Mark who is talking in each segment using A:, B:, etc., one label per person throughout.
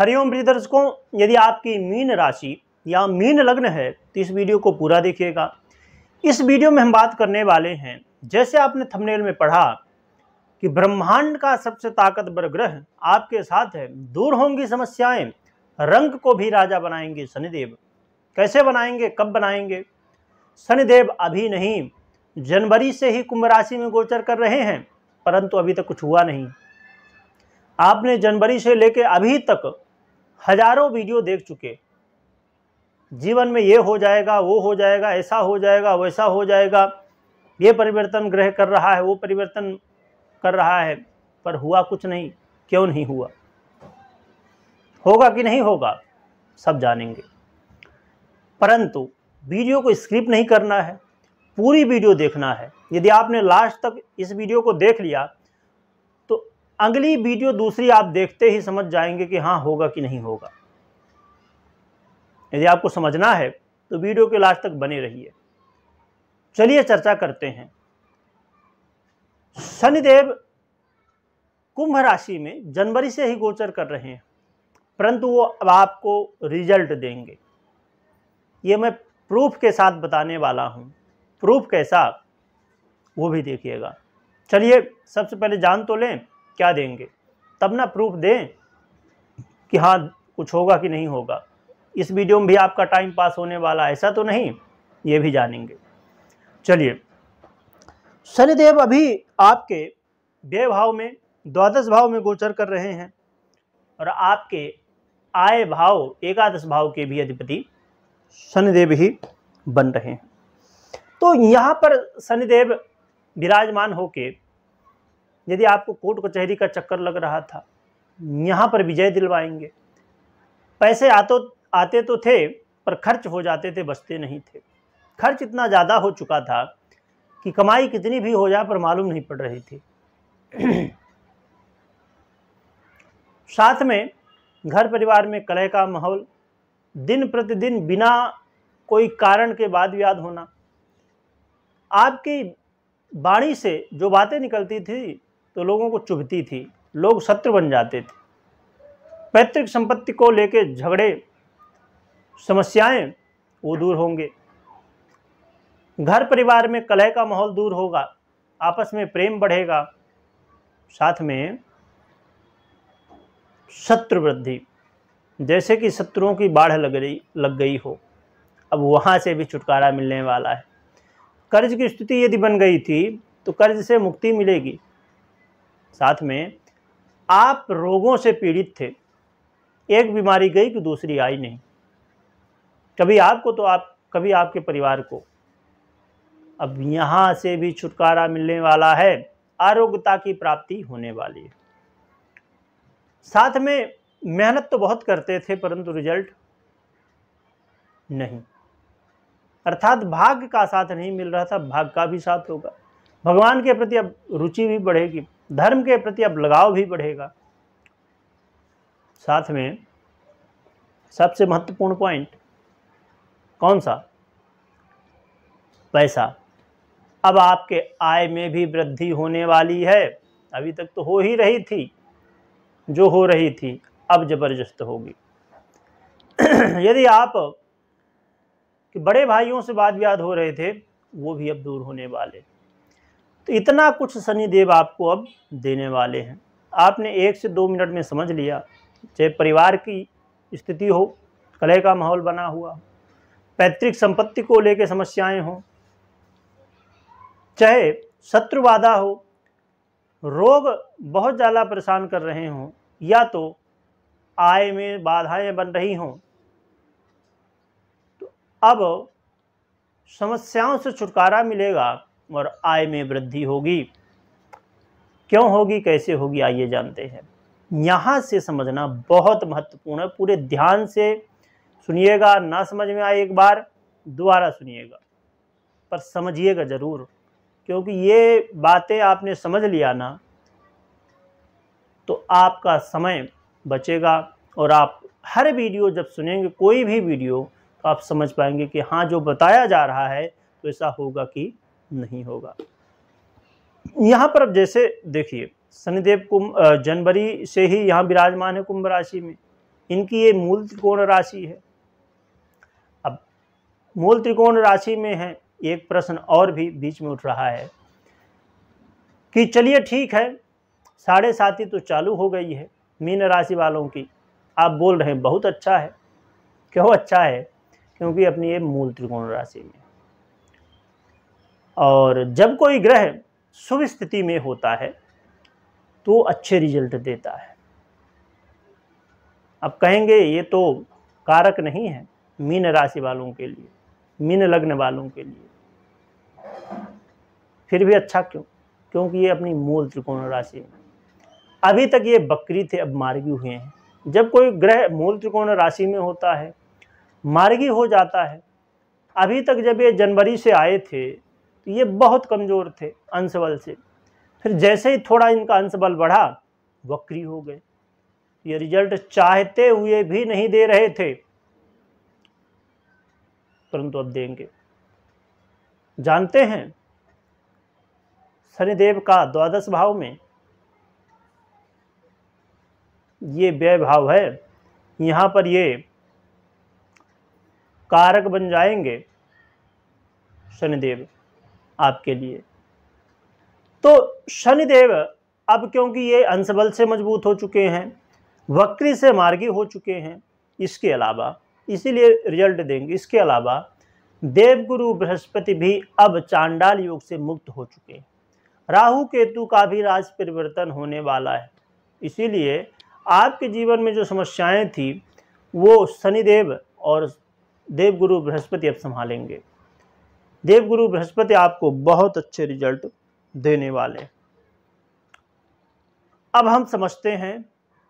A: हरिओम प्रिय दर्शकों यदि आपकी मीन राशि या मीन लग्न है तो इस वीडियो को पूरा देखिएगा इस वीडियो में हम बात करने वाले हैं जैसे आपने थंबनेल में पढ़ा कि ब्रह्मांड का सबसे ताकतवर ग्रह आपके साथ है दूर होंगी समस्याएं रंग को भी राजा बनाएंगे शनिदेव कैसे बनाएंगे कब बनाएंगे शनिदेव अभी नहीं जनवरी से ही कुंभ राशि में गोचर कर रहे हैं परंतु अभी तक कुछ हुआ नहीं आपने जनवरी से लेकर अभी तक हजारों वीडियो देख चुके जीवन में ये हो जाएगा वो हो जाएगा ऐसा हो जाएगा वैसा हो जाएगा ये परिवर्तन ग्रह कर रहा है वो परिवर्तन कर रहा है पर हुआ कुछ नहीं क्यों नहीं हुआ होगा कि नहीं होगा सब जानेंगे परंतु वीडियो को स्क्रिप नहीं करना है पूरी वीडियो देखना है यदि आपने लास्ट तक इस वीडियो को देख लिया अगली वीडियो दूसरी आप देखते ही समझ जाएंगे कि हाँ होगा कि नहीं होगा यदि आपको समझना है तो वीडियो के लास्ट तक बने रहिए चलिए चर्चा करते हैं शनिदेव कुंभ राशि में जनवरी से ही गोचर कर रहे हैं परंतु वो अब आपको रिजल्ट देंगे ये मैं प्रूफ के साथ बताने वाला हूँ प्रूफ कैसा वो भी देखिएगा चलिए सबसे पहले जान तो लें क्या देंगे तब ना प्रूफ दें कि हाँ कुछ होगा कि नहीं होगा इस वीडियो में भी आपका टाइम पास होने वाला ऐसा तो नहीं ये भी जानेंगे चलिए शनिदेव अभी आपके व्यय भाव में द्वादश भाव में गोचर कर रहे हैं और आपके आय भाव एकादश भाव के भी अधिपति शनिदेव ही बन रहे हैं तो यहाँ पर शनिदेव विराजमान होके यदि आपको कोर्ट कचहरी का चक्कर लग रहा था यहाँ पर विजय दिलवाएंगे पैसे आते आते तो थे पर खर्च हो जाते थे बचते नहीं थे खर्च इतना ज़्यादा हो चुका था कि कमाई कितनी भी हो जाए पर मालूम नहीं पड़ रही थी साथ में घर परिवार में कलह का माहौल दिन प्रतिदिन बिना कोई कारण के बाद विवाद होना आपकी वाणी से जो बातें निकलती थी तो लोगों को चुभती थी लोग शत्रु बन जाते थे पैतृक संपत्ति को लेके झगड़े समस्याएं वो दूर होंगे घर परिवार में कलह का माहौल दूर होगा आपस में प्रेम बढ़ेगा साथ में शत्रु वृद्धि जैसे कि शत्रुओं की बाढ़ लग रही लग गई हो अब वहाँ से भी छुटकारा मिलने वाला है कर्ज की स्थिति यदि बन गई थी तो कर्ज से मुक्ति मिलेगी साथ में आप रोगों से पीड़ित थे एक बीमारी गई कि तो दूसरी आई नहीं कभी आपको तो आप कभी आपके परिवार को अब यहाँ से भी छुटकारा मिलने वाला है आरोग्यता की प्राप्ति होने वाली है साथ में मेहनत तो बहुत करते थे परंतु रिजल्ट नहीं अर्थात भाग्य का साथ नहीं मिल रहा था भाग्य का भी साथ होगा भगवान के प्रति अब रुचि भी बढ़ेगी धर्म के प्रति अब लगाव भी बढ़ेगा साथ में सबसे महत्वपूर्ण पॉइंट कौन सा पैसा अब आपके आय में भी वृद्धि होने वाली है अभी तक तो हो ही रही थी जो हो रही थी अब जबरदस्त होगी यदि आप कि बड़े भाइयों से बात व्याद हो रहे थे वो भी अब दूर होने वाले तो इतना कुछ शनिदेव आपको अब देने वाले हैं आपने एक से दो मिनट में समझ लिया चाहे परिवार की स्थिति हो कलह का माहौल बना हुआ पैतृक संपत्ति को लेकर समस्याएं हों चाहे शत्रु बाधा हो रोग बहुत ज़्यादा परेशान कर रहे हों या तो आय में बाधाएं बन रही हों तो अब समस्याओं से छुटकारा मिलेगा और आय में वृद्धि होगी क्यों होगी कैसे होगी आइए जानते हैं यहाँ से समझना बहुत महत्वपूर्ण है पूरे ध्यान से सुनिएगा ना समझ में आए एक बार दोबारा सुनिएगा पर समझिएगा ज़रूर क्योंकि ये बातें आपने समझ लिया ना तो आपका समय बचेगा और आप हर वीडियो जब सुनेंगे कोई भी वीडियो तो आप समझ पाएंगे कि हाँ जो बताया जा रहा है तो ऐसा होगा कि नहीं होगा यहाँ पर अब जैसे देखिए शनिदेव कुंभ जनवरी से ही यहाँ विराजमान है कुंभ राशि में इनकी ये मूल त्रिकोण राशि है अब मूल त्रिकोण राशि में है एक प्रश्न और भी बीच में उठ रहा है कि चलिए ठीक है साढ़े साथी तो चालू हो गई है मीन राशि वालों की आप बोल रहे हैं बहुत अच्छा है क्यों अच्छा है क्योंकि अपनी ये मूल त्रिकोण राशि में और जब कोई ग्रह शुभ स्थिति में होता है तो अच्छे रिजल्ट देता है अब कहेंगे ये तो कारक नहीं है मीन राशि वालों के लिए मीन लग्न वालों के लिए फिर भी अच्छा क्यों क्योंकि ये अपनी मूल त्रिकोण राशि अभी तक ये बकरी थे अब मार्गी हुए हैं जब कोई ग्रह मूल त्रिकोण राशि में होता है मार्गी हो जाता है अभी तक जब ये जनवरी से आए थे तो ये बहुत कमज़ोर थे अंश बल से फिर जैसे ही थोड़ा इनका अंश बल बढ़ा वक्री हो गए ये रिजल्ट चाहते हुए भी नहीं दे रहे थे परंतु अब देंगे जानते हैं शनिदेव का द्वादश भाव में ये व्यय भाव है यहाँ पर ये कारक बन जाएंगे शनिदेव आपके लिए तो शनिदेव अब क्योंकि ये अंशबल से मजबूत हो चुके हैं वक्री से मार्गी हो चुके हैं इसके अलावा इसीलिए रिजल्ट देंगे इसके अलावा देवगुरु बृहस्पति भी अब चांडाल योग से मुक्त हो चुके हैं राहु केतु का भी राज परिवर्तन होने वाला है इसीलिए आपके जीवन में जो समस्याएं थी वो शनिदेव और देवगुरु बृहस्पति अब संभालेंगे देवगुरु बृहस्पति आपको बहुत अच्छे रिजल्ट देने वाले अब हम समझते हैं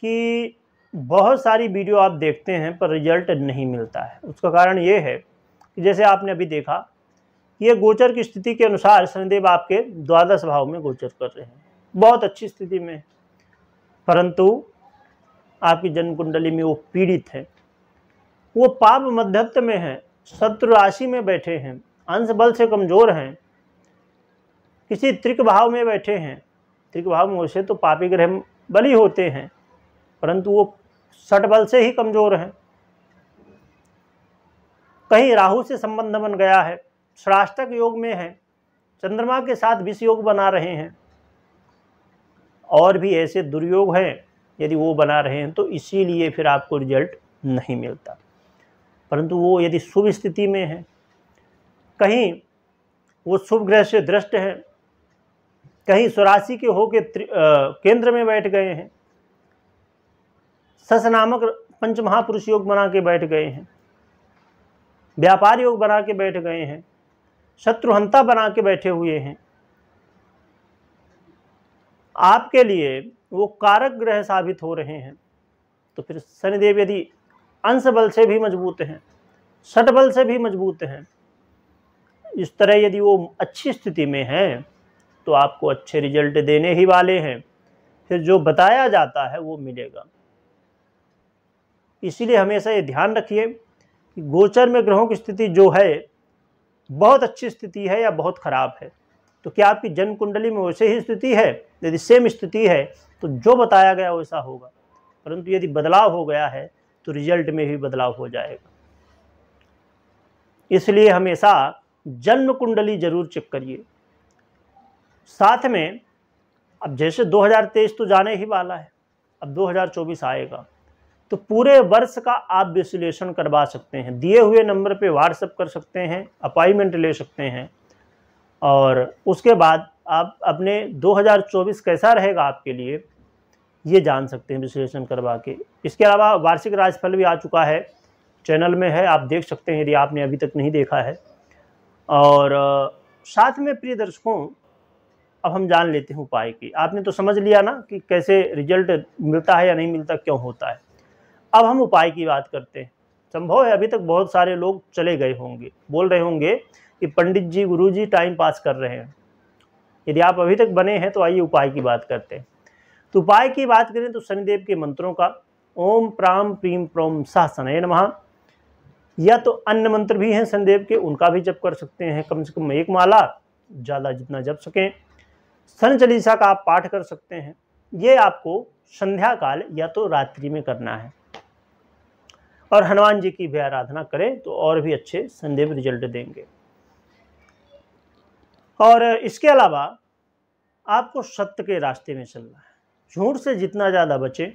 A: कि बहुत सारी वीडियो आप देखते हैं पर रिजल्ट नहीं मिलता है उसका कारण ये है कि जैसे आपने अभी देखा ये गोचर की स्थिति के अनुसार शनिदेव आपके द्वादश भाव में गोचर कर रहे हैं बहुत अच्छी स्थिति में परंतु आपकी जन्म कुंडली में वो पीड़ित है वो पाप मध्यत्व में है शत्रु राशि में बैठे हैं अंश बल से कमज़ोर हैं किसी त्रिक भाव में बैठे हैं त्रिक भाव में वैसे तो पापी ग्रह बली होते हैं परंतु वो सट बल से ही कमज़ोर हैं कहीं राहु से संबंध बन गया है श्राष्टक योग में है चंद्रमा के साथ विष योग बना रहे हैं और भी ऐसे दुर्योग हैं यदि वो बना रहे हैं तो इसीलिए फिर आपको रिजल्ट नहीं मिलता परंतु वो यदि शुभ स्थिति में है कहीं वो शुभ ग्रह से दृष्ट हैं कहीं स्वराशि के होके केंद्र में बैठ गए हैं सस नामक पंच महापुरुष योग बना के बैठ गए हैं व्यापार योग बना के बैठ गए हैं शत्रुहंता बना के बैठे हुए हैं आपके लिए वो कारक ग्रह साबित हो रहे हैं तो फिर शनिदेव यदि अंश बल से भी मजबूत हैं सट बल से भी मजबूत हैं इस तरह यदि वो अच्छी स्थिति में हैं तो आपको अच्छे रिजल्ट देने ही वाले हैं फिर जो बताया जाता है वो मिलेगा इसीलिए हमेशा ये ध्यान रखिए कि गोचर में ग्रहों की स्थिति जो है बहुत अच्छी स्थिति है या बहुत ख़राब है तो क्या आपकी जन्म कुंडली में वैसे ही स्थिति है यदि सेम स्थिति है तो जो बताया गया वैसा होगा परंतु यदि बदलाव हो गया है तो रिजल्ट में भी बदलाव हो जाएगा इसलिए हमेशा जन्म कुंडली जरूर चेक करिए साथ में अब जैसे 2023 तो जाने ही वाला है अब 2024 आएगा तो पूरे वर्ष का आप विश्लेषण करवा सकते हैं दिए हुए नंबर पे व्हाट्सअप कर सकते हैं अपॉइंटमेंट ले सकते हैं और उसके बाद आप अपने 2024 कैसा रहेगा आपके लिए ये जान सकते हैं विश्लेषण करवा के इसके अलावा वार्षिक राजफल भी आ चुका है चैनल में है आप देख सकते हैं यदि आपने अभी तक नहीं देखा है और साथ में प्रिय दर्शकों अब हम जान लेते हैं उपाय की आपने तो समझ लिया ना कि कैसे रिजल्ट मिलता है या नहीं मिलता क्यों होता है अब हम उपाय की बात करते हैं संभव है अभी तक बहुत सारे लोग चले गए होंगे बोल रहे होंगे कि पंडित जी गुरु जी टाइम पास कर रहे हैं यदि आप अभी तक बने हैं तो आइए उपाय की बात करते हैं तो उपाय की बात करें तो शनिदेव के मंत्रों का ओम प्राम प्रीम प्रोम साह शनय नमः या तो अन्य मंत्र भी हैं संदेव के उनका भी जप कर सकते हैं कम से कम एक माला ज़्यादा जितना जप सकें सन चलीसा का आप पाठ कर सकते हैं ये आपको संध्या काल या तो रात्रि में करना है और हनुमान जी की भी आराधना करें तो और भी अच्छे संदेव रिजल्ट देंगे और इसके अलावा आपको सत्य के रास्ते में चलना है झूठ से जितना ज़्यादा बचें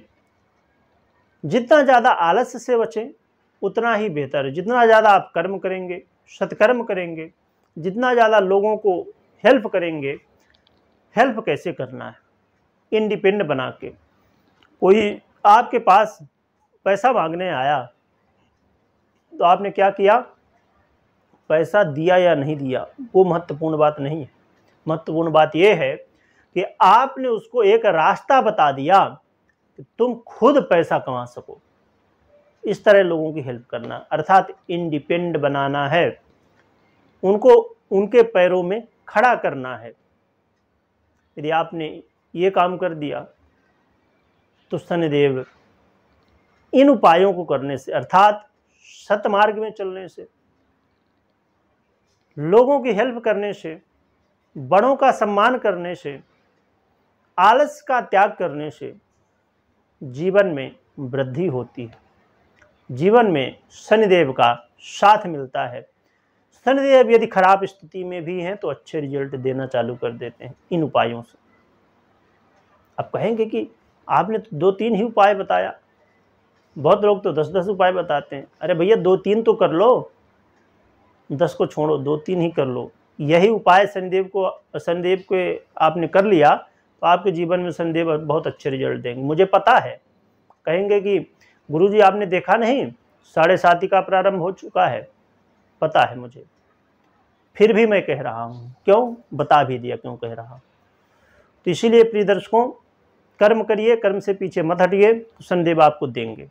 A: जितना ज़्यादा आलस्य से बचें उतना ही बेहतर है जितना ज़्यादा आप कर्म करेंगे सत्कर्म करेंगे जितना ज़्यादा लोगों को हेल्प करेंगे हेल्प कैसे करना है इंडिपेंडेंट बना के कोई आपके पास पैसा मांगने आया तो आपने क्या किया पैसा दिया या नहीं दिया वो महत्वपूर्ण बात नहीं है महत्वपूर्ण बात यह है कि आपने उसको एक रास्ता बता दिया कि तुम खुद पैसा कमा सको इस तरह लोगों की हेल्प करना अर्थात इंडिपेंड बनाना है उनको उनके पैरों में खड़ा करना है यदि आपने ये काम कर दिया तो शनिदेव इन उपायों को करने से अर्थात सतमार्ग में चलने से लोगों की हेल्प करने से बड़ों का सम्मान करने से आलस का त्याग करने से जीवन में वृद्धि होती है जीवन में शनिदेव का साथ मिलता है शनिदेव यदि खराब स्थिति में भी हैं तो अच्छे रिजल्ट देना चालू कर देते हैं इन उपायों से आप कहेंगे कि आपने तो दो तीन ही उपाय बताया बहुत लोग तो दस दस उपाय बताते हैं अरे भैया दो तीन तो कर लो दस को छोड़ो दो तीन ही कर लो यही उपाय शनिदेव को शनिदेव के आपने कर लिया तो आपके जीवन में शनिदेव बहुत अच्छे रिजल्ट देंगे मुझे पता है कहेंगे कि गुरु जी आपने देखा नहीं साढ़े सात का प्रारंभ हो चुका है पता है मुझे फिर भी मैं कह रहा हूँ क्यों बता भी दिया क्यों कह रहा हूँ तो इसीलिए प्रिय दर्शकों कर्म करिए कर्म से पीछे मत हटिए संदेव आपको देंगे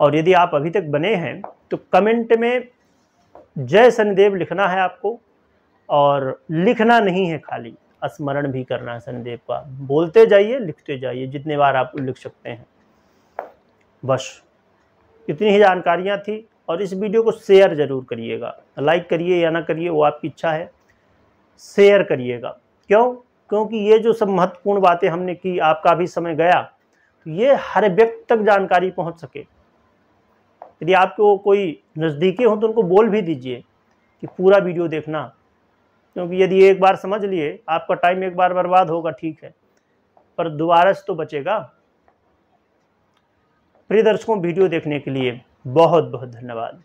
A: और यदि आप अभी तक बने हैं तो कमेंट में जय सनदेव लिखना है आपको और लिखना नहीं है खाली स्मरण भी करना है शनिदेव का बोलते जाइए लिखते जाइए जितने बार आप लिख सकते हैं बस इतनी ही जानकारियाँ थी और इस वीडियो को शेयर ज़रूर करिएगा लाइक करिए या ना करिए वो आपकी इच्छा है शेयर करिएगा क्यों क्योंकि ये जो सब महत्वपूर्ण बातें हमने की आपका भी समय गया तो ये हर व्यक्ति तक जानकारी पहुंच सके यदि आपको कोई नज़दीकी हो तो उनको बोल भी दीजिए कि पूरा वीडियो देखना क्योंकि यदि एक बार समझ लिए आपका टाइम एक बार बर्बाद होगा ठीक है पर दोबारा से तो बचेगा प्रिय दर्शकों वीडियो देखने के लिए बहुत बहुत धन्यवाद